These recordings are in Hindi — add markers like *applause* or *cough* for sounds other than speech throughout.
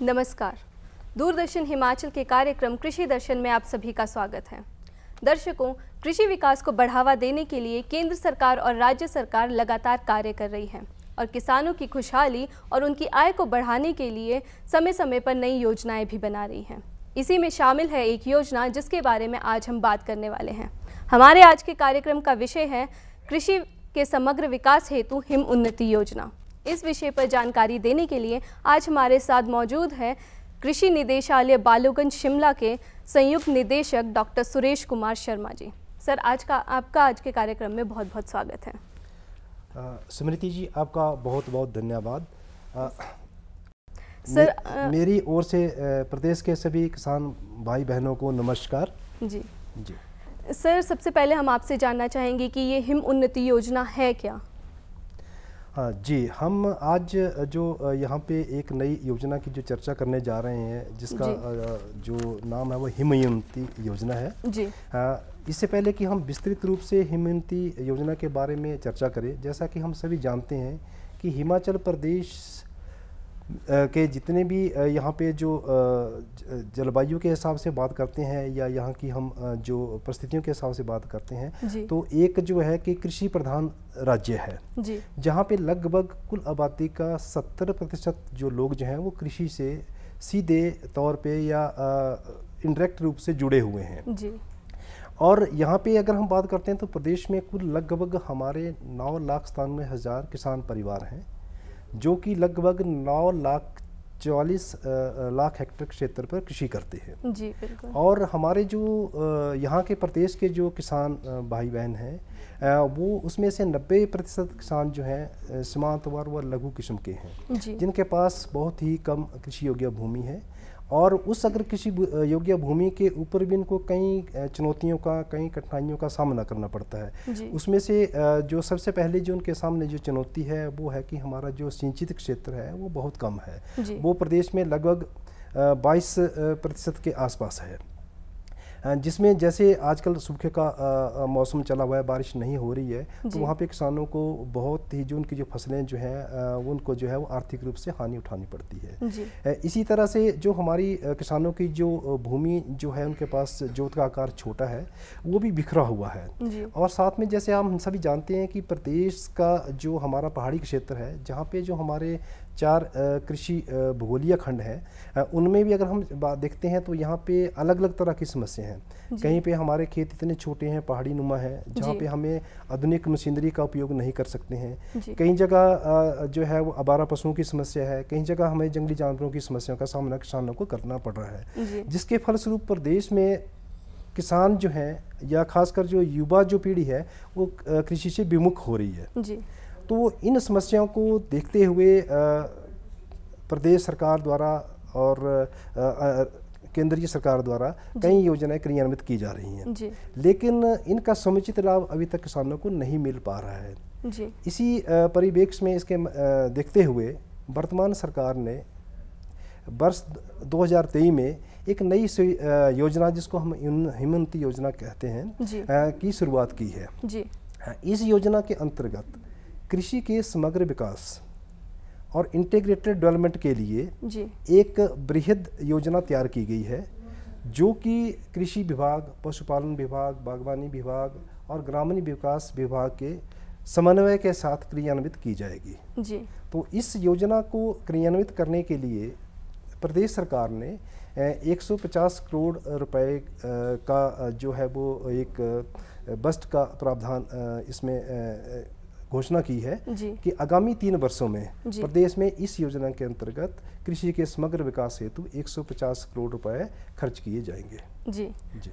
नमस्कार दूरदर्शन हिमाचल के कार्यक्रम कृषि दर्शन में आप सभी का स्वागत है दर्शकों कृषि विकास को बढ़ावा देने के लिए केंद्र सरकार और राज्य सरकार लगातार कार्य कर रही है और किसानों की खुशहाली और उनकी आय को बढ़ाने के लिए समय समय पर नई योजनाएं भी बना रही हैं इसी में शामिल है एक योजना जिसके बारे में आज हम बात करने वाले हैं हमारे आज के कार्यक्रम का विषय है कृषि के समग्र विकास हेतु हिम उन्नति योजना इस विषय पर जानकारी देने के लिए आज हमारे साथ मौजूद हैं कृषि निदेशालय बालूगंज शिमला के संयुक्त निदेशक डॉक्टर सुरेश कुमार शर्मा जी सर आज का आपका आज के कार्यक्रम में बहुत बहुत स्वागत है स्मृति जी आपका बहुत बहुत धन्यवाद सर मे, मेरी ओर से प्रदेश के सभी किसान भाई बहनों को नमस्कार जी जी सर सबसे पहले हम आपसे जानना चाहेंगे कि ये हिम उन्नति योजना है क्या हाँ, जी हम आज जो यहाँ पे एक नई योजना की जो चर्चा करने जा रहे हैं जिसका जो नाम है वो हिमयंती योजना है जी हाँ, इससे पहले कि हम विस्तृत रूप से हिमयंती योजना के बारे में चर्चा करें जैसा कि हम सभी जानते हैं कि हिमाचल प्रदेश के जितने भी यहाँ पे जो जलवायु के हिसाब से बात करते हैं या यहाँ की हम जो परिस्थितियों के हिसाब से बात करते हैं तो एक जो है कि कृषि प्रधान राज्य है जहाँ पे लगभग कुल आबादी का सत्तर प्रतिशत जो लोग जो हैं वो कृषि से सीधे तौर पे या इनडायरेक्ट रूप से जुड़े हुए हैं और यहाँ पे अगर हम बात करते हैं तो प्रदेश में कुल लगभग हमारे नौ लाख सतानवे हज़ार किसान परिवार हैं जो कि लगभग नौ लाख चौवालीस लाख हेक्टेयर क्षेत्र पर कृषि करते हैं जी बिल्कुल और हमारे जो यहाँ के प्रदेश के जो किसान भाई बहन हैं वो उसमें से 90 प्रतिशत किसान जो हैं सीमांतवार व लघु किस्म के हैं जिनके पास बहुत ही कम कृषि योग्य भूमि है और उस अगर किसी योग्य भूमि के ऊपर भी इनको कई चुनौतियों का कई कठिनाइयों का सामना करना पड़ता है उसमें से जो सबसे पहले जो उनके सामने जो चुनौती है वो है कि हमारा जो सिंचित क्षेत्र है वो बहुत कम है वो प्रदेश में लगभग बाईस प्रतिशत के आसपास है जिसमें जैसे आजकल सूखे का मौसम चला हुआ है बारिश नहीं हो रही है तो वहाँ पे किसानों को बहुत ही जो उनकी जो फसलें जो हैं उनको जो है वो आर्थिक रूप से हानि उठानी पड़ती है इसी तरह से जो हमारी किसानों की जो भूमि जो है उनके पास जोत का आकार छोटा है वो भी बिखरा हुआ है और साथ में जैसे हम सभी जानते हैं कि प्रदेश का जो हमारा पहाड़ी क्षेत्र है जहाँ पे जो हमारे चार कृषि भूगोलीय खंड हैं उनमें भी अगर हम देखते हैं तो यहाँ पे अलग अलग तरह की समस्याएं हैं कहीं पे हमारे खेत इतने छोटे हैं पहाड़ी नुमा है जहाँ पे हमें आधुनिक मशीनरी का उपयोग नहीं कर सकते हैं कई जगह जो है वो अबारा पशुओं की समस्या है कई जगह हमें जंगली जानवरों की समस्याओं का सामना किसानों को करना पड़ रहा है जिसके फलस्वरूप प्रदेश में किसान जो हैं या खासकर जो युवा जो पीढ़ी है वो कृषि से विमुख हो रही है जी तो इन समस्याओं को देखते हुए प्रदेश सरकार द्वारा और केंद्रीय सरकार द्वारा कई योजनाएं क्रियान्वित की जा रही हैं लेकिन इनका समुचित लाभ अभी तक किसानों को नहीं मिल पा रहा है जी। इसी परिवेक्ष में इसके देखते हुए वर्तमान सरकार ने वर्ष 2023 में एक नई योजना जिसको हम हिमंती योजना कहते हैं की शुरुआत की है जी। इस योजना के अंतर्गत कृषि के समग्र विकास और इंटीग्रेटेड डेवलपमेंट के लिए एक बृहद योजना तैयार की गई है जो कि कृषि विभाग पशुपालन विभाग बागवानी विभाग और ग्रामीण विकास विभाग के समन्वय के साथ क्रियान्वित की जाएगी जी तो इस योजना को क्रियान्वित करने के लिए प्रदेश सरकार ने 150 करोड़ रुपए का जो है वो एक बस्ट का प्रावधान इसमें घोषणा की है कि आगामी तीन वर्षों में प्रदेश में इस योजना के अंतर्गत कृषि के समग्र विकास हेतु 150 करोड़ रुपए खर्च किए जाएंगे जी जी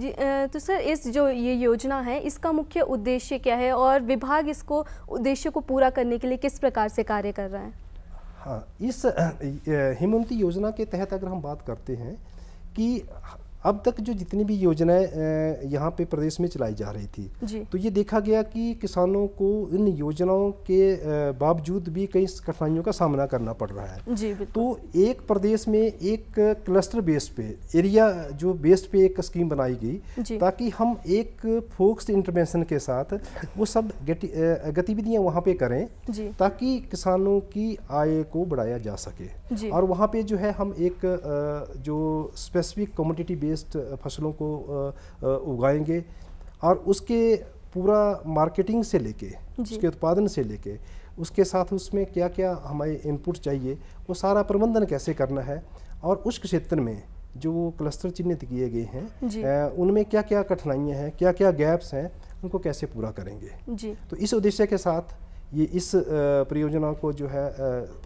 जी तो सर इस जो ये योजना है इसका मुख्य उद्देश्य क्या है और विभाग इसको उद्देश्य को पूरा करने के लिए किस प्रकार से कार्य कर रहा है हाँ इस हिमंती योजना के तहत अगर हम बात करते हैं कि अब तक जो जितनी भी योजनाएं यहाँ पे प्रदेश में चलाई जा रही थी तो ये देखा गया कि किसानों को इन योजनाओं के बावजूद भी कई कठिनाइयों का सामना करना पड़ रहा है तो एक प्रदेश में एक क्लस्टर बेस पे एरिया जो बेस्ड पे एक स्कीम बनाई गई ताकि हम एक फोक्स इंटरवेंशन के साथ *laughs* वो सब गतिविधियाँ वहाँ पे करें ताकि किसानों की आय को बढ़ाया जा सके और वहाँ पे जो है हम एक जो स्पेसिफिक कम्युनिटी बेस बेस्ड फसलों को उगाएंगे और उसके पूरा मार्केटिंग से लेके उसके उत्पादन से लेके उसके साथ उसमें क्या क्या हमारे इनपुट चाहिए वो सारा प्रबंधन कैसे करना है और उस क्षेत्र में जो वो क्लस्टर चिन्हित किए गए हैं उनमें क्या क्या कठिनाइयाँ हैं क्या क्या गैप्स हैं उनको कैसे पूरा करेंगे जी तो इस उद्देश्य के साथ ये इस परियोजना को जो है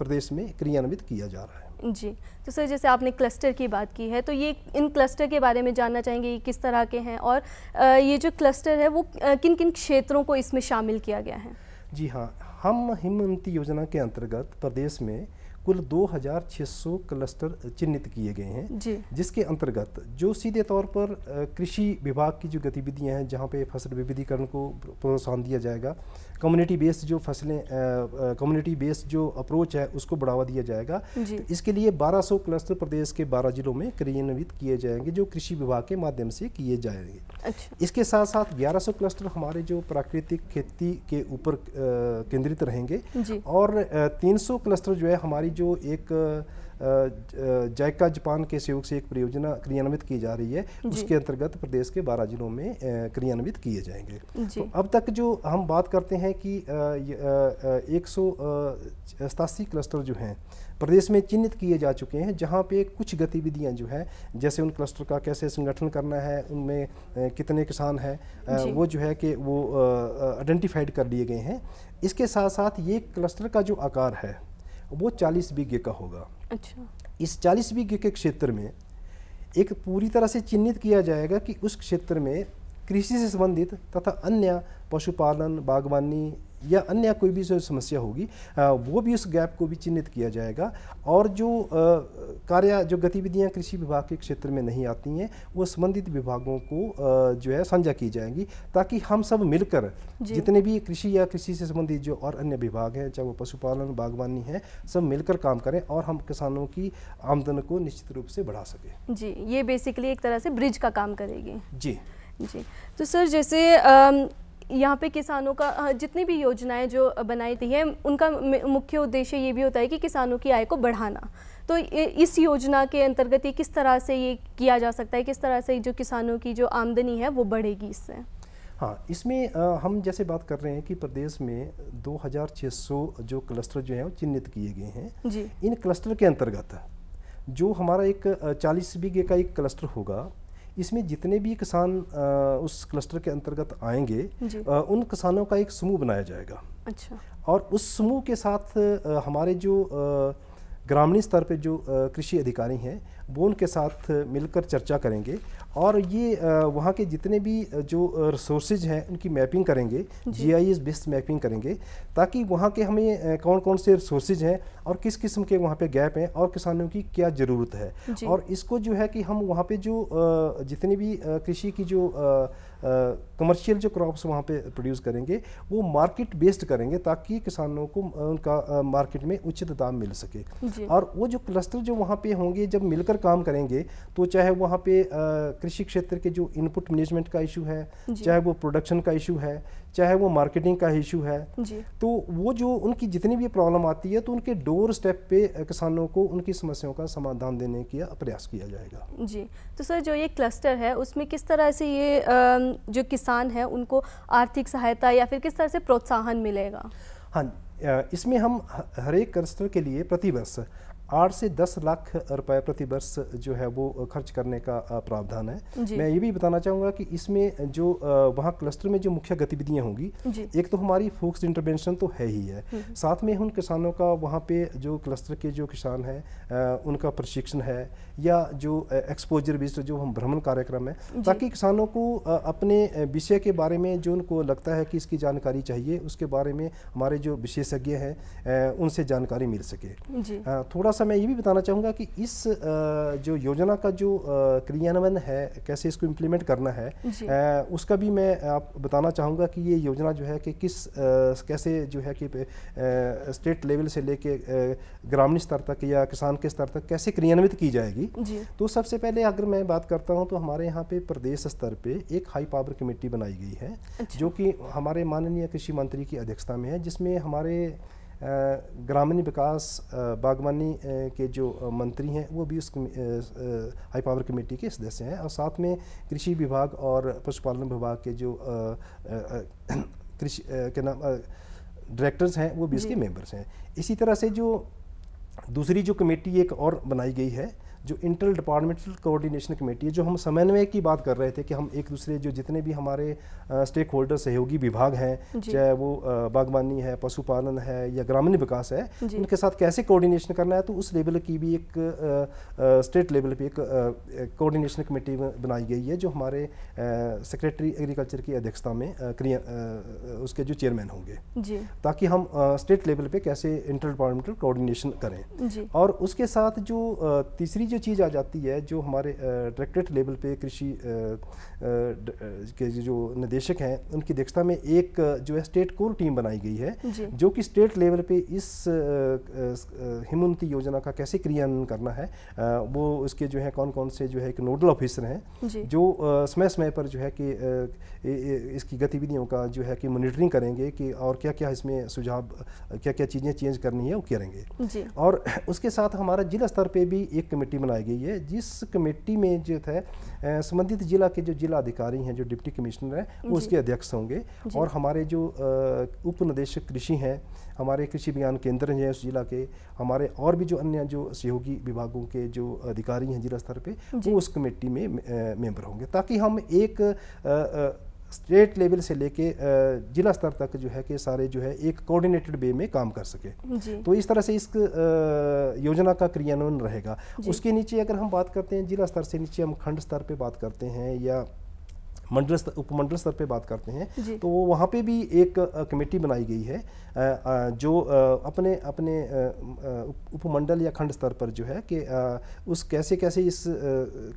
प्रदेश में क्रियान्वित किया जा रहा है जी तो सर जैसे आपने क्लस्टर की बात की है तो ये इन क्लस्टर के बारे में जानना चाहेंगे ये किस तरह के हैं और ये जो क्लस्टर है वो किन किन क्षेत्रों को इसमें शामिल किया गया है जी हाँ हम हिमवंती योजना के अंतर्गत प्रदेश में कुल 2600 क्लस्टर चिन्हित किए गए हैं जिसके अंतर्गत जो सीधे तौर पर कृषि विभाग की जो गतिविधियां हैं जहां पे फसल विविधीकरण को प्रोत्साहन दिया जाएगा कम्युनिटी बेस्ड जो फसलें कम्युनिटी बेस्ड जो अप्रोच है उसको बढ़ावा दिया जाएगा तो इसके लिए 1200 क्लस्टर प्रदेश के 12 जिलों में क्रियान्वित किए जाएंगे जो कृषि विभाग के माध्यम से किए जाएंगे अच्छा। इसके साथ साथ 1100 क्लस्टर हमारे जो प्राकृतिक खेती के ऊपर केंद्रित रहेंगे और 300 क्लस्टर जो है हमारी हमारी जो एक जायका जापान के सहयोग से एक परियोजना क्रियान्वित की जा रही है उसके अंतर्गत प्रदेश के बारह जिलों में क्रियान्वित किए जाएंगे तो अब तक जो हम बात करते हैं कि एक सौ क्लस्टर जो हैं प्रदेश में चिन्हित किए जा चुके हैं जहाँ पे कुछ गतिविधियाँ जो हैं जैसे उन क्लस्टर का कैसे संगठन करना है उनमें कितने किसान हैं वो जो है कि वो आइडेंटिफाइड कर लिए गए हैं इसके साथ साथ ये क्लस्टर का जो आकार है वो चालीस बीघे का होगा अच्छा इस चालीस बीघे के क्षेत्र में एक पूरी तरह से चिन्हित किया जाएगा कि उस क्षेत्र में कृषि से संबंधित तथा अन्य पशुपालन बागवानी या अन्य कोई भी जो समस्या होगी वो भी उस गैप को भी चिन्हित किया जाएगा और जो कार्य जो गतिविधियां कृषि विभाग के क्षेत्र में नहीं आती हैं वो संबंधित विभागों को जो है साझा की जाएंगी ताकि हम सब मिलकर जितने भी कृषि या कृषि से संबंधित जो और अन्य विभाग हैं चाहे वो पशुपालन बागवानी है सब मिलकर काम करें और हम किसानों की आमदन को निश्चित रूप से बढ़ा सकें जी ये बेसिकली एक तरह से ब्रिज का काम करेगी जी जी तो सर जैसे यहाँ पे किसानों का जितनी भी योजनाएं जो बनाई थी हैं उनका मुख्य उद्देश्य ये भी होता है कि किसानों की आय को बढ़ाना तो इस योजना के अंतर्गत ये किस तरह से ये किया जा सकता है किस तरह से जो किसानों की जो आमदनी है वो बढ़ेगी इससे हाँ इसमें आ, हम जैसे बात कर रहे हैं कि प्रदेश में 2600 जो क्लस्टर जो हैं वो चिन्हित किए गए हैं जी इन क्लस्टर के अंतर्गत जो हमारा एक चालीस बीघे का एक क्लस्टर होगा इसमें जितने भी किसान उस क्लस्टर के अंतर्गत आएंगे उन किसानों का एक समूह बनाया जाएगा अच्छा और उस समूह के साथ हमारे जो ग्रामीण स्तर पे जो कृषि अधिकारी हैं वो उनके साथ मिलकर चर्चा करेंगे और ये वहाँ के जितने भी जो रिसोर्सेज हैं उनकी मैपिंग करेंगे G I S based mapping करेंगे ताकि वहाँ के हमें कौन कौन से रिसोर्सेज हैं और किस किस्म के वहाँ पे गैप हैं और किसानों की क्या ज़रूरत है और इसको जो है कि हम वहाँ पे जो जितने भी कृषि की जो कमर्शियल जो क्रॉप्स वहाँ पे प्रोड्यूस करेंगे वो मार्केट बेस्ड करेंगे ताकि किसानों को उनका मार्केट में उचित दाम मिल सके और वो जो क्लस्टर जो वहाँ पे होंगे जब मिलकर काम करेंगे तो चाहे वहाँ पे कृषि क्षेत्र के जो इनपुट मैनेजमेंट का इशू है चाहे वो प्रोडक्शन का इशू है चाहे वो मार्केटिंग का इशू है तो वो जो उनकी जितनी भी प्रॉब्लम आती है तो उनके डोर स्टेप पे किसानों को उनकी समस्याओं का समाधान देने का प्रयास किया जाएगा जी तो सर जो ये क्लस्टर है उसमें किस तरह से ये जो किसान किसान हैं उनको आर्थिक सहायता या फिर किस तरह से प्रोत्साहन मिलेगा हाँ इसमें हम हर एक क्लस्टर के लिए प्रतिवर्ष आठ से दस लाख रुपए प्रति वर्ष जो है वो खर्च करने का प्रावधान है मैं ये भी बताना चाहूँगा कि इसमें जो वहाँ क्लस्टर में जो मुख्य गतिविधियाँ होंगी एक तो हमारी फोक्स इंटरवेंशन तो है ही है हम्म। साथ में उन किसानों का वहाँ पे जो क्लस्टर के जो किसान हैं उनका प्रशिक्षण है या जो एक्सपोजर बेस्ड जो हम भ्रमण कार्यक्रम है ताकि किसानों को अपने विषय के बारे में जो उनको लगता है कि इसकी जानकारी चाहिए उसके बारे में हमारे जो विशेषज्ञ हैं उनसे जानकारी मिल सके थोड़ा सा मैं ये भी बताना चाहूँगा कि इस जो योजना का जो क्रियान्वयन है कैसे इसको इम्प्लीमेंट करना है उसका भी मैं आप बताना चाहूँगा कि ये योजना जो है कि किस कैसे जो है कि स्टेट लेवल से लेके ग्रामीण स्तर तक या किसान के स्तर तक कैसे क्रियान्वित की जाएगी जी तो सबसे पहले अगर मैं बात करता हूँ तो हमारे यहाँ पे प्रदेश स्तर पे एक हाई पावर कमेटी बनाई गई है अच्छा। जो कि हमारे माननीय कृषि मंत्री की अध्यक्षता में है जिसमें हमारे ग्रामीण विकास बागवानी के जो मंत्री हैं वो भी उस हाई पावर कमेटी के सदस्य हैं और साथ में कृषि विभाग और पशुपालन विभाग के जो *clears throat* कृषि के नाम डायरेक्टर्स हैं वो भी इसके मेंबर्स हैं इसी तरह से जो दूसरी जो कमेटी एक और बनाई गई है जो इंटर डिपार्टमेंटल कोऑर्डिनेशन कमेटी है जो हम समन्वय की बात कर रहे थे कि हम एक दूसरे जो जितने भी हमारे स्टेक होल्डर सहयोगी विभाग हैं चाहे वो बागवानी है पशुपालन है या ग्रामीण विकास है उनके साथ कैसे कोऑर्डिनेशन करना है तो उस लेवल की भी एक स्टेट लेवल पे एक कोऑर्डिनेशन कमेटी बनाई गई है जो हमारे सेक्रेटरी एग्रीकल्चर की अध्यक्षता में क्रिया उसके जो चेयरमैन होंगे ताकि हम स्टेट लेवल पे कैसे इंटर डिपार्टमेंटल कोऑर्डिनेशन करें और उसके साथ जो तीसरी जो जो चीज़ आ जाती है जो हमारे डायरेक्टरेट लेवल पे कृषि के जो निदेशक हैं उनकी अध्यक्षता में एक जो है स्टेट कोर टीम बनाई गई है जो कि स्टेट लेवल पे इस हिमउन्नति योजना का कैसे क्रियान्वयन करना है वो उसके जो है कौन कौन से जो है एक नोडल ऑफिसर हैं जो समय समय पर जो है कि इसकी गतिविधियों का जो है कि मोनिटरिंग करेंगे कि और क्या क्या इसमें सुझाव क्या क्या चीज़ें चेंज करनी है वो करेंगे और उसके साथ हमारा जिला स्तर पर भी एक कमेटी बनाई गई है जिस कमेटी में जो है संबंधित जिला के जो जिला अधिकारी हैं जो डिप्टी कमिश्नर हैं उसके अध्यक्ष होंगे और हमारे जो उप निदेशक कृषि हैं हमारे कृषि विज्ञान केंद्र हैं उस जिला के हमारे और भी जो अन्य जो सहयोगी विभागों के जो अधिकारी हैं जिला स्तर पे वो उस कमेटी में मेंबर होंगे ताकि हम एक स्टेट लेवल से लेके जिला स्तर तक जो है कि सारे जो है एक कोऑर्डिनेटेड वे में काम कर सके तो इस तरह से इस योजना का क्रियान्वयन रहेगा उसके नीचे अगर हम बात करते हैं जिला स्तर से नीचे हम खंड स्तर पर बात करते हैं या मंडल उपमंडल स्तर पे बात करते हैं तो वहाँ पे भी एक कमेटी बनाई गई है जो अपने अपने उपमंडल या खंड स्तर पर जो है कि उस कैसे कैसे इस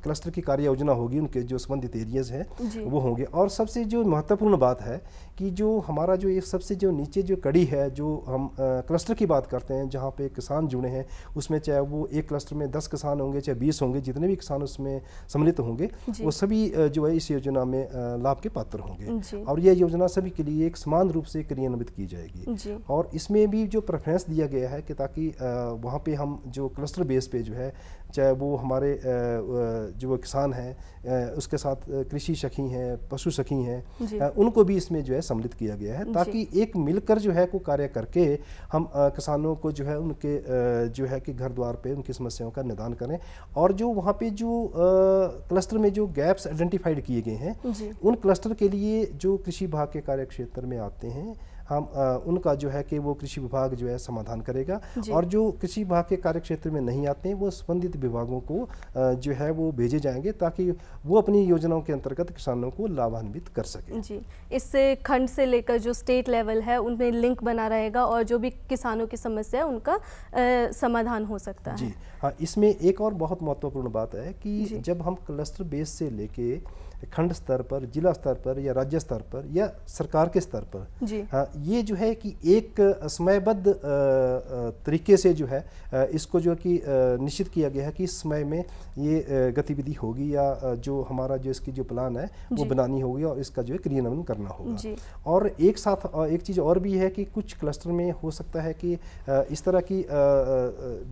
क्लस्टर की कार्य योजना होगी उनके जो संबंधित एरियाज हैं वो होंगे और सबसे जो महत्वपूर्ण बात है कि जो हमारा जो ये सबसे जो नीचे जो कड़ी है जो हम आ, क्लस्टर की बात करते हैं जहाँ पे किसान जुड़े हैं उसमें चाहे वो एक क्लस्टर में दस किसान होंगे चाहे बीस होंगे जितने भी किसान उसमें सम्मिलित होंगे वो सभी जो है इस योजना में लाभ के पात्र होंगे और यह योजना सभी के लिए एक समान रूप से क्रियान्वित की जाएगी और इसमें भी जो प्रेफरेंस दिया गया है कि ताकि वहाँ पर हम जो क्लस्टर बेस पे जो है चाहे वो हमारे जो वो किसान हैं उसके साथ कृषि सखी हैं पशु सखी हैं उनको भी इसमें जो है सम्मिलित किया गया है ताकि एक मिलकर जो है को कार्य करके हम किसानों को जो है उनके जो है कि घर द्वार पे उनकी समस्याओं का निदान करें और जो वहाँ पे जो क्लस्टर में जो गैप्स आइडेंटिफाइड किए गए हैं उन क्लस्टर के लिए जो कृषि भाग के कार्य क्षेत्र में आते हैं हम आ, उनका जो है कि वो कृषि विभाग जो है समाधान करेगा और जो कृषि विभाग के कार्य क्षेत्र में नहीं आते हैं वो संबंधित विभागों को आ, जो है वो भेजे जाएंगे ताकि वो अपनी योजनाओं के अंतर्गत किसानों को लाभान्वित कर सकें जी इससे खंड से लेकर जो स्टेट लेवल है उनमें लिंक बना रहेगा और जो भी किसानों की समस्या है उनका आ, समाधान हो सकता जी, है जी हाँ इसमें एक और बहुत महत्वपूर्ण बात है कि जब हम क्लस्टर बेस से लेके खंड स्तर पर जिला स्तर पर या राज्य स्तर पर या सरकार के स्तर पर हाँ ये जो है कि एक समयबद्ध तरीके से जो है इसको जो कि निश्चित किया गया है कि इस समय में ये गतिविधि होगी या जो हमारा जो इसकी जो प्लान है वो बनानी होगी और इसका जो है क्रियान्वयन करना होगा और एक साथ एक चीज़ और भी है कि कुछ क्लस्टर में हो सकता है कि इस तरह की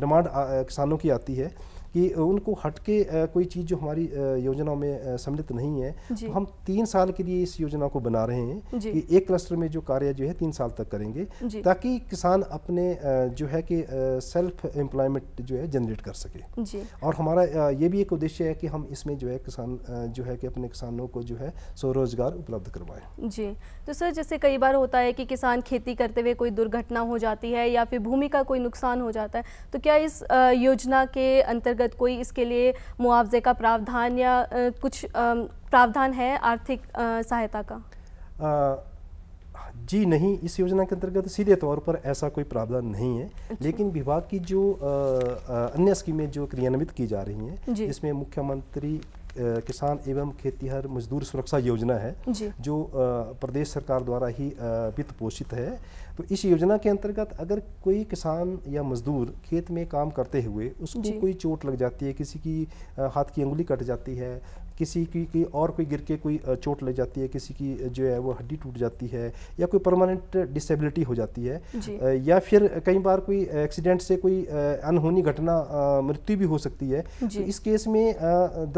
डिमांड किसानों की आती है कि उनको हटके कोई चीज़ जो हमारी योजनाओं में सम्मिलित नहीं है तो हम तीन साल के लिए इस योजना को बना रहे हैं कि एक क्लस्टर में जो कार्य जो है तीन साल तक करेंगे ताकि किसान अपने जो है कि सेल्फ एम्प्लॉयमेंट जो है जनरेट कर सके और हमारा ये भी एक उद्देश्य है कि हम इसमें जो है किसान जो है कि अपने किसानों को जो है स्वरोजगार उपलब्ध करवाएं जी तो सर जैसे कई बार होता है कि किसान खेती करते हुए कोई दुर्घटना हो जाती है या फिर भूमि का कोई नुकसान हो जाता है तो क्या इस योजना के अंतर्गत अंतर्गत कोई इसके लिए मुआवजे का प्रावधान या कुछ प्रावधान है आर्थिक सहायता का आ, जी नहीं इस योजना के अंतर्गत सीधे तौर पर ऐसा कोई प्रावधान नहीं है अच्छा। लेकिन विभाग की जो आ, आ, अन्य स्कीमें जो क्रियान्वित की जा रही हैं जिसमें मुख्यमंत्री किसान एवं खेतीहर मजदूर सुरक्षा योजना है जो प्रदेश सरकार द्वारा ही वित्त पोषित है तो इस योजना के अंतर्गत अगर कोई किसान या मजदूर खेत में काम करते हुए उसको कोई चोट लग जाती है किसी की हाथ की उंगली कट जाती है किसी की, कोई और कोई गिर के कोई चोट लग जाती है किसी की जो है वो हड्डी टूट जाती है या कोई परमानेंट डिसेबिलिटी हो जाती है या फिर कई बार कोई एक्सीडेंट से कोई अनहोनी घटना मृत्यु भी हो सकती है तो इस केस में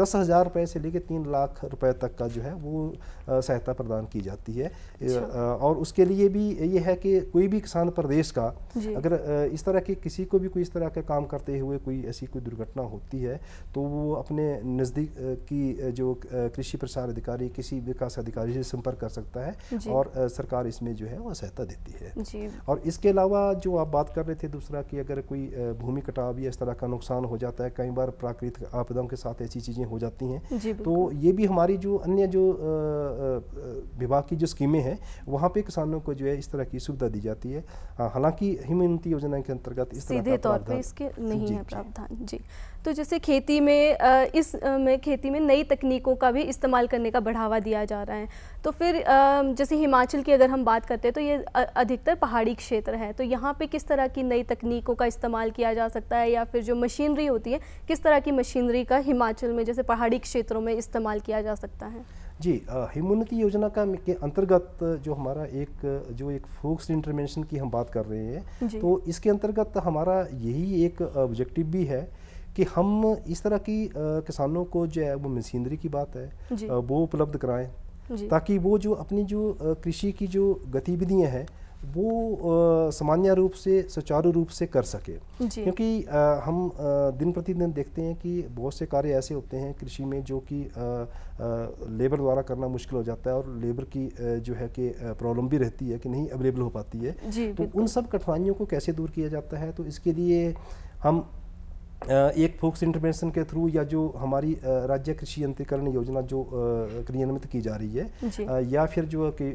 दस हज़ार रुपये से लेकर तीन लाख रुपए तक का जो है वो सहायता प्रदान की जाती है अच्छा। और उसके लिए भी ये है कि कोई भी किसान प्रदेश का अगर इस तरह के किसी को भी कोई इस तरह का काम करते हुए कोई ऐसी कोई दुर्घटना होती है तो वो अपने नज़दीक की जो कृषि प्रसार अधिकारी किसी विकास अधिकारी से संपर्क कर सकता है और सरकार इसमें जो है वह सहायता देती है और इसके अलावा जो आप बात कर रहे थे दूसरा कि अगर कोई भूमि कटाव या इस तरह का नुकसान हो जाता है कई बार प्राकृतिक आपदाओं के साथ ऐसी चीज़ें हो जाती हैं तो ये भी हमारी जो अन्य जो आ, विभाग की जो स्कीमें हैं वहाँ पे किसानों को जो है इस तरह की सुविधा दी जाती है हाँ, हालांकि हिमयंती योजना के अंतर्गत इस सीधे तौर पर इसके नहीं है प्रावधान जी तो जैसे खेती में इस में खेती में नई तकनीकों का भी इस्तेमाल करने का बढ़ावा दिया जा रहा है तो फिर जैसे हिमाचल की अगर हम बात करते हैं तो ये अधिकतर पहाड़ी क्षेत्र है तो यहाँ पे किस तरह की नई तकनीकों का इस्तेमाल किया जा सकता है या फिर जो मशीनरी होती है किस तरह की मशीनरी का हिमाचल में जैसे पहाड़ी क्षेत्रों में इस्तेमाल किया जा सकता है जी हिमोन्नति योजना का के अंतर्गत जो हमारा एक जो एक फोक्स इंटरवेंशन की हम बात कर रहे हैं तो इसके अंतर्गत हमारा यही एक ऑब्जेक्टिव भी है कि हम इस तरह की किसानों को जो है वो मशीनरी की बात है वो उपलब्ध कराएं ताकि वो जो अपनी जो कृषि की जो गतिविधियां हैं वो सामान्य रूप से सुचारू रूप से कर सके क्योंकि आ, हम आ, दिन प्रतिदिन देखते हैं कि बहुत से कार्य ऐसे होते हैं कृषि में जो कि लेबर द्वारा करना मुश्किल हो जाता है और लेबर की आ, जो है कि प्रॉब्लम भी रहती है कि नहीं अवेलेबल हो पाती है तो उन सब कठिनाइयों को कैसे दूर किया जाता है तो इसके लिए हम एक फोक्स इंटरवेंशन के थ्रू या जो हमारी राज्य कृषि अंतिकरण योजना जो क्रियान्वित की जा रही है या फिर जो कि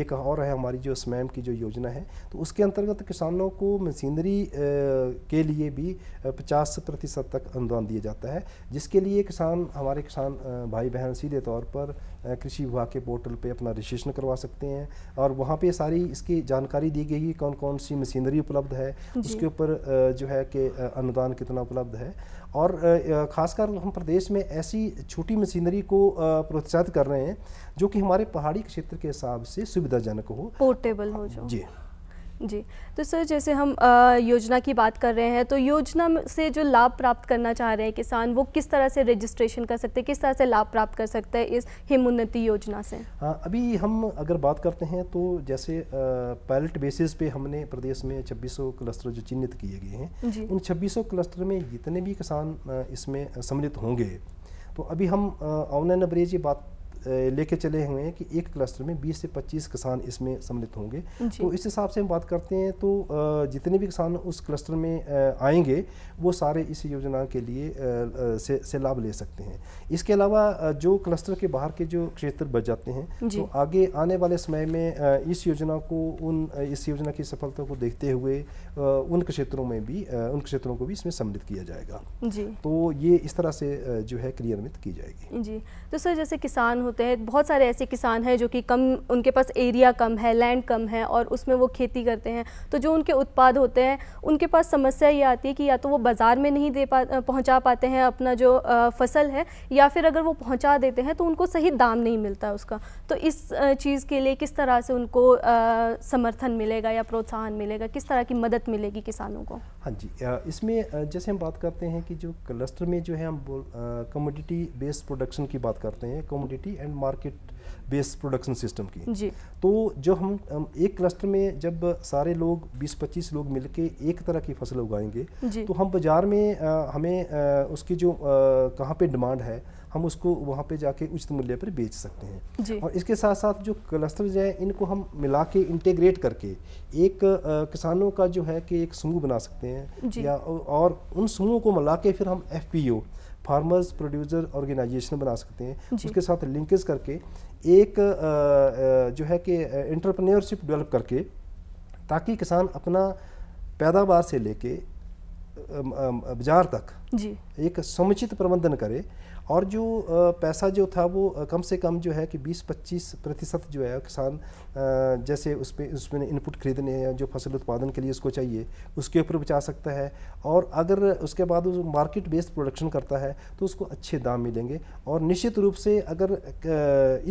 एक और है हमारी जो स्मैम की जो योजना है तो उसके अंतर्गत किसानों को मशीनरी के लिए भी 50 प्रतिशत तक अनुदान दिया जाता है जिसके लिए किसान हमारे किसान भाई बहन सीधे तौर पर कृषि विभाग के पोर्टल पे अपना रजिस्ट्रेशन करवा सकते हैं और वहाँ पे सारी इसकी जानकारी दी गई है कौन कौन सी मशीनरी उपलब्ध है उसके ऊपर जो है कि अनुदान कितना उपलब्ध है और ख़ासकर हम प्रदेश में ऐसी छोटी मशीनरी को प्रोत्साहित कर रहे हैं जो कि हमारे पहाड़ी क्षेत्र के हिसाब से सुविधाजनक हो पोर्टेबल हो जो जी जी तो सर जैसे हम आ, योजना की बात कर रहे हैं तो योजना से जो लाभ प्राप्त करना चाह रहे हैं किसान वो किस तरह से रजिस्ट्रेशन कर सकते हैं किस तरह से लाभ प्राप्त कर सकते हैं इस हिमोन्नति योजना से आ, अभी हम अगर बात करते हैं तो जैसे पायलट बेसिस पे हमने प्रदेश में 2600 क्लस्टर जो चिन्हित किए गए हैं उन छब्बीस क्लस्टर में जितने भी किसान इसमें सम्मिलित होंगे तो अभी हम ऑनलाइन अब्रेज ये बात लेके चले हुए हैं कि एक क्लस्टर में 20 से 25 किसान इसमें सम्मिलित होंगे तो इस हिसाब से हम बात करते हैं तो जितने भी किसान उस क्लस्टर में आएंगे वो सारे इस योजना के लिए से, से लाभ ले सकते हैं इसके अलावा जो क्लस्टर के बाहर के जो क्षेत्र बच जाते हैं तो आगे आने वाले समय में इस योजना को उन इस योजना की सफलता को देखते हुए उन क्षेत्रों में भी उन क्षेत्रों को भी इसमें सम्मिलित किया जाएगा जी तो ये इस तरह से जो है क्रियान्वित की जाएगी जी तो सर जैसे किसान होते हैं बहुत सारे ऐसे किसान हैं जो कि कम उनके पास एरिया कम है लैंड कम है और उसमें वो खेती करते हैं तो जो उनके उत्पाद होते हैं उनके पास समस्या ये आती है कि या तो वो बाज़ार में नहीं दे पा पहुँचा पाते हैं अपना जो फसल है या फिर अगर वो पहुँचा देते हैं तो उनको सही दाम नहीं मिलता उसका तो इस चीज़ के लिए किस तरह से उनको समर्थन मिलेगा या प्रोत्साहन मिलेगा किस तरह की मदद मिलेगी किसानों को हाँ जी इसमें जैसे हम बात करते हैं कि जो क्लस्टर में जो है हम कमोडिटी बेस्ड प्रोडक्शन की बात करते हैं commodity and market based production system की जी तो जो हम, एक क्लस्टर में जब सारे लोग 20-25 लोग मिलके एक तरह की फसल उगाएंगे तो हम बाज़ार में आ, हमें आ, उसकी जो कहाँ पे डिमांड है हम उसको वहाँ पे जाके उचित मूल्य पर बेच सकते हैं और इसके साथ साथ जो क्लस्टर हैं इनको हम मिला के इंटेग्रेट करके एक आ, किसानों का जो है कि एक समूह बना सकते हैं या और उन समूहों को मिला के फिर हम एफ फार्मर्स प्रोड्यूसर ऑर्गेनाइजेशन बना सकते हैं उसके साथ लिंकेज करके एक जो है कि इंटरप्रेन्योरशिप डेवलप करके ताकि किसान अपना पैदावार से लेके बाजार तक एक समुचित प्रबंधन करे और जो पैसा जो था वो कम से कम जो है कि 20-25 प्रतिशत जो है किसान जैसे उस पर उसमें इनपुट खरीदने हैं जो फसल उत्पादन के लिए उसको चाहिए उसके ऊपर बचा सकता है और अगर उसके बाद वो मार्केट बेस्ड प्रोडक्शन करता है तो उसको अच्छे दाम मिलेंगे और निश्चित रूप से अगर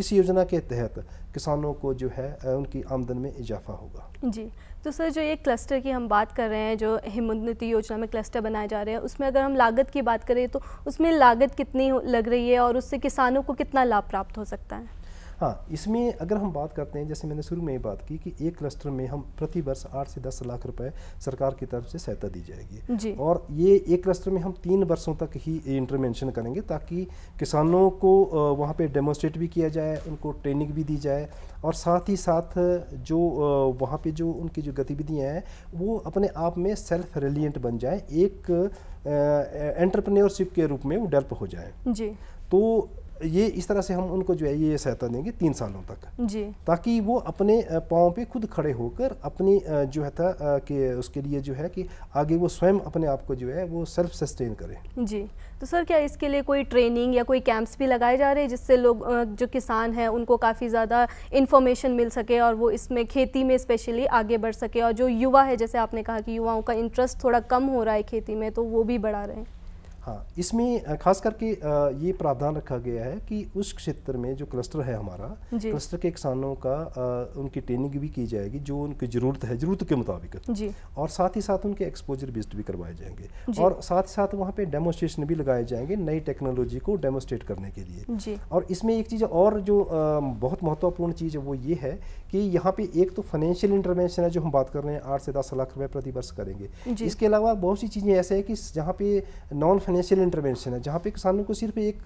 इस योजना के तहत किसानों को जो है उनकी आमदन में इजाफा होगा जी तो सर जो ये क्लस्टर की हम बात कर रहे हैं जो हिमोन्नति योजना में क्लस्टर बनाए जा रहे हैं उसमें अगर हम लागत की बात करें तो उसमें लागत कितनी लग रही है और उससे किसानों को कितना लाभ प्राप्त हो सकता है हाँ इसमें अगर हम बात करते हैं जैसे मैंने शुरू में ही बात की कि एक क्लस्टर में हम प्रति वर्ष आठ से दस लाख रुपए सरकार की तरफ से सहायता दी जाएगी और ये एक क्लस्टर में हम तीन वर्षों तक ही इंटरवेंशन करेंगे ताकि किसानों को वहाँ पर डेमोस्ट्रेट भी किया जाए उनको ट्रेनिंग भी दी जाए और साथ ही साथ जो वहाँ पे जो उनकी जो गतिविधियाँ हैं वो अपने आप में सेल्फ रिलियंट बन जाए एक एंटरप्रेन्योरशिप के रूप में वो डेवलप हो जाए जी तो ये इस तरह से हम उनको जो है ये सहायता देंगे तीन सालों तक जी ताकि वो अपने पाँव पे खुद खड़े होकर अपनी जो है था कि उसके लिए जो है कि आगे वो स्वयं अपने आप को जो है वो सेल्फ सस्टेन करें जी तो सर क्या इसके लिए कोई ट्रेनिंग या कोई कैंप्स भी लगाए जा रहे हैं जिससे लोग जो किसान हैं उनको काफ़ी ज़्यादा इन्फॉर्मेशन मिल सके और वो इसमें खेती में स्पेशली आगे बढ़ सके और जो युवा है जैसे आपने कहा कि युवाओं का इंटरेस्ट थोड़ा कम हो रहा है खेती में तो वो भी बढ़ा रहे हैं हाँ इसमें खास करके ये प्रावधान रखा गया है कि उस क्षेत्र में जो क्लस्टर है हमारा क्लस्टर के किसानों का उनकी ट्रेनिंग भी की जाएगी जो उनकी ज़रूरत है ज़रूरत के मुताबिक और साथ ही साथ उनके एक्सपोजर विजिट भी करवाए जाएंगे और साथ ही साथ वहाँ पे डेमोस्ट्रेशन भी लगाए जाएंगे नई टेक्नोलॉजी को डेमोस्ट्रेट करने के लिए और इसमें एक चीज़ और जो बहुत महत्वपूर्ण चीज़ है वो ये है कि यहाँ पे एक तो फाइनेंशियल इंटरवेंशन है जो हम बात कर रहे हैं आठ से दस लाख रुपए प्रति वर्ष करेंगे इसके अलावा बहुत सी चीज़ें ऐसे है कि जहाँ पे नॉन फाइनेंशियल फाइनेंशियल इंटरवेंशन है जहाँ पे किसानों को सिर्फ एक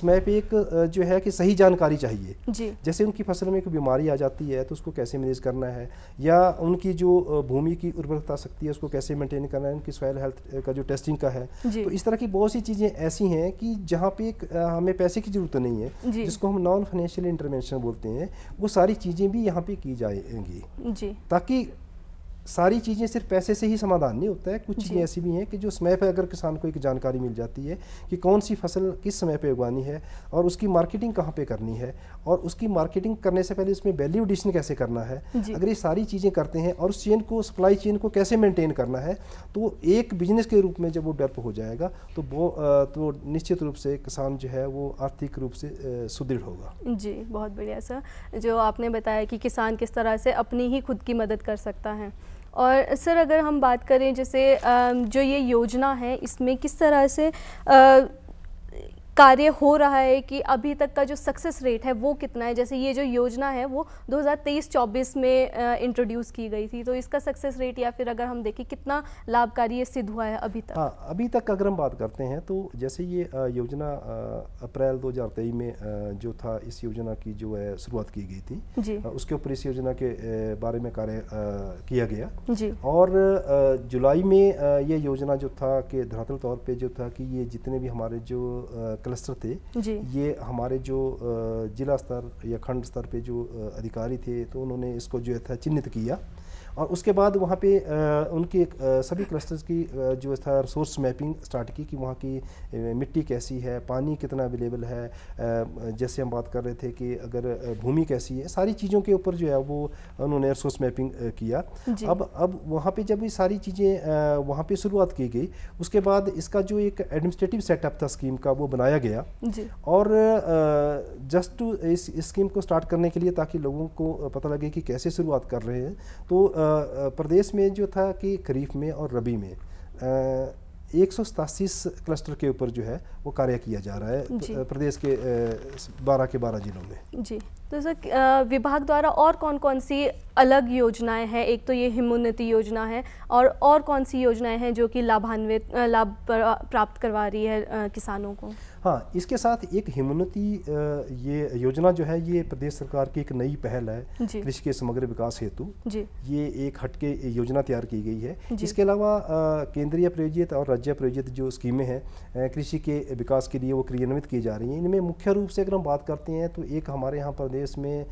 समय पे एक जो है कि सही जानकारी चाहिए जी। जैसे उनकी फसल में कोई बीमारी आ जाती है तो उसको कैसे मैनेज करना है या उनकी जो भूमि की उर्वरता शक्ति है उसको कैसे मेंटेन करना है उनकी सॉयल हेल्थ का जो टेस्टिंग का है तो इस तरह की बहुत सी चीज़ें ऐसी हैं कि जहाँ पे हमें पैसे की ज़रूरत नहीं है जिसको हम नॉन फाइनेंशियल इंटरवेंशन बोलते हैं वो सारी चीज़ें भी यहाँ पे की जाएंगी ताकि सारी चीज़ें सिर्फ पैसे से ही समाधान नहीं होता है कुछ चीज़ें ऐसी भी हैं कि जो समय पर अगर किसान को एक जानकारी मिल जाती है कि कौन सी फसल किस समय पर उगानी है और उसकी मार्केटिंग कहाँ पर करनी है और उसकी मार्केटिंग करने से पहले उसमें वैल्यू एडिशन कैसे करना है अगर ये सारी चीज़ें करते हैं और उस चेन को सप्लाई चेन को कैसे मेनटेन करना है तो एक बिजनेस के रूप में जब वो डेवलप हो जाएगा तो वो तो निश्चित रूप से किसान जो है वो आर्थिक रूप से सुदृढ़ होगा जी बहुत बढ़िया सर जो आपने बताया कि किसान किस तरह से अपनी ही खुद की मदद कर सकता है और सर अगर हम बात करें जैसे जो ये योजना है इसमें किस तरह से कार्य हो रहा है कि अभी तक का जो सक्सेस रेट है वो कितना है जैसे ये जो योजना है वो 2023-24 में इंट्रोड्यूस की गई थी तो इसका सक्सेस रेट या फिर अगर हम देखें कितना लाभकारी सिद्ध हुआ है अभी तक हाँ अभी तक अगर हम बात करते हैं तो जैसे ये योजना अप्रैल दो में जो था इस योजना की जो है शुरुआत की गई थी जी। उसके ऊपर इस योजना के बारे में कार्य किया गया जी। और जुलाई में ये योजना जो था कि धरातल तौर पर जो था कि ये जितने भी हमारे जो क्लस्टर थे ये हमारे जो जिला स्तर या खंड स्तर पे जो अधिकारी थे तो उन्होंने इसको जो था चिन्हित किया और उसके बाद वहाँ पे उनके सभी क्लस्टर्स की जो था रिसोर्स मैपिंग स्टार्ट की कि वहाँ की मिट्टी कैसी है पानी कितना अवेलेबल है जैसे हम बात कर रहे थे कि अगर भूमि कैसी है सारी चीज़ों के ऊपर जो है वो उन्होंने रिसोर्स मैपिंग किया अब अब वहाँ पे जब ये सारी चीज़ें वहाँ पे शुरुआत की गई उसके बाद इसका जो एक एडमिनिस्ट्रेटिव सेटअप था स्कीम का वो बनाया गया और जस्ट इस स्कीम को स्टार्ट करने के लिए ताकि लोगों को पता लगे कि कैसे शुरुआत कर रहे हैं तो प्रदेश में जो था कि खरीफ में और रबी में एक सौ क्लस्टर के ऊपर जो है वो कार्य किया जा रहा है प्रदेश के बारह के बारह जिलों में जी तो सर विभाग द्वारा और कौन कौन सी अलग योजनाएं हैं एक तो ये हिमोन्नति योजना है और और कौन सी योजनाएं हैं जो कि लाभान्वित लाभ प्राप्त करवा रही है किसानों को हाँ इसके साथ एक हिमोनती ये योजना जो है ये प्रदेश सरकार की एक नई पहल है कृषि के समग्र विकास हेतु ये एक हटके योजना तैयार की गई है इसके अलावा केंद्रीय प्रायोजित और राज्य प्रायोजित जो स्कीमें हैं कृषि के विकास के लिए वो क्रियान्वित की जा रही हैं इनमें मुख्य रूप से अगर हम बात करते हैं तो एक हमारे यहाँ प्रदेश में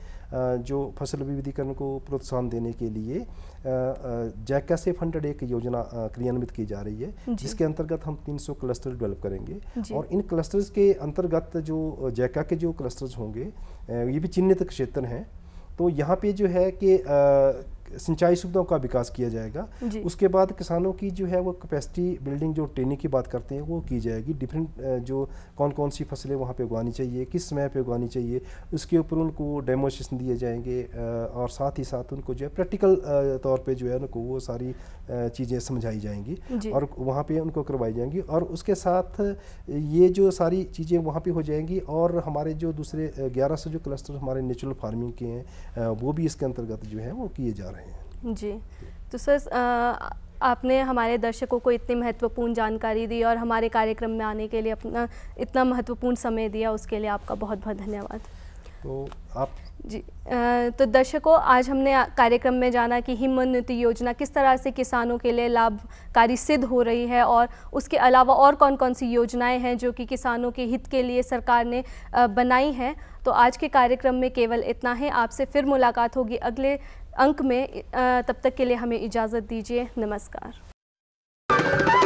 जो फसल विविधीकरण को प्रोत्साहन देने के लिए जैका सेफ हंड्रेड एक योजना क्रियान्वित की जा रही है जिसके अंतर्गत हम 300 क्लस्टर डेवलप करेंगे और इन क्लस्टर्स के अंतर्गत जो जैका के जो क्लस्टर्स होंगे ये भी चिन्हित क्षेत्र हैं तो यहाँ पे जो है कि सिंचाई सुविधाओं का विकास किया जाएगा उसके बाद किसानों की जो है वो कैपेसिटी बिल्डिंग जो ट्रेनिंग की बात करते हैं वो की जाएगी डिफरेंट जो कौन कौन सी फसलें वहाँ पे उगानी चाहिए किस समय पे उगानी चाहिए उसके ऊपर उनको डेमोस्ट्रेशन दिए जाएंगे और साथ ही साथ उनको जो है प्रैक्टिकल तौर पर जो है उनको वो सारी चीज़ें समझाई जाएंगी और वहाँ पर उनको करवाई जाएंगी और उसके साथ ये जो सारी चीज़ें वहाँ पर हो जाएंगी और हमारे जो दूसरे ग्यारह जो क्लस्टर हमारे नेचुरल फार्मिंग के हैं वो भी इसके अंतर्गत जो है वो किए जा रहे हैं जी तो सर आपने हमारे दर्शकों को इतनी महत्वपूर्ण जानकारी दी और हमारे कार्यक्रम में आने के लिए अपना इतना महत्वपूर्ण समय दिया उसके लिए आपका बहुत बहुत धन्यवाद तो आप जी तो दर्शकों आज हमने कार्यक्रम में जाना कि हिमोन्नति योजना किस तरह से किसानों के लिए लाभकारी सिद्ध हो रही है और उसके अलावा और कौन कौन सी योजनाएं हैं जो कि किसानों के हित के लिए सरकार ने बनाई हैं तो आज के कार्यक्रम में केवल इतना है आपसे फिर मुलाकात होगी अगले अंक में तब तक के लिए हमें इजाज़त दीजिए नमस्कार